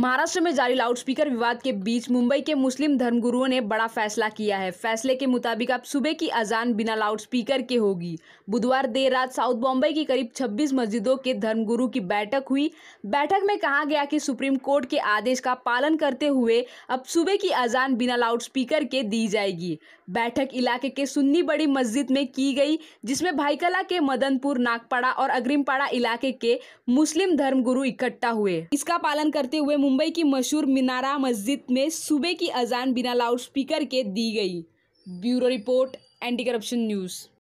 महाराष्ट्र में जारी लाउडस्पीकर विवाद के बीच मुंबई के मुस्लिम धर्मगुरुओं ने बड़ा फैसला किया है फैसले के मुताबिक अब सुबह की अजान बिना लाउडस्पीकर के होगी बुधवार देर रात साउथ बॉम्बे की करीब 26 मस्जिदों के धर्मगुरु की बैठक हुई बैठक में कहा गया कि सुप्रीम कोर्ट के आदेश का पालन करते हुए अब सुबह की अजान बिना लाउड के दी जाएगी बैठक इलाके के सुन्नी बड़ी मस्जिद में की गई जिसमें भाईकला के मदनपुर नागपाड़ा और अग्रिमपाड़ा इलाके के मुस्लिम धर्मगुरु इकट्ठा हुए इसका पालन करते हुए मुंबई की मशहूर मीनारा मस्जिद में सुबह की अजान बिना लाउड स्पीकर के दी गई bureau report anti corruption news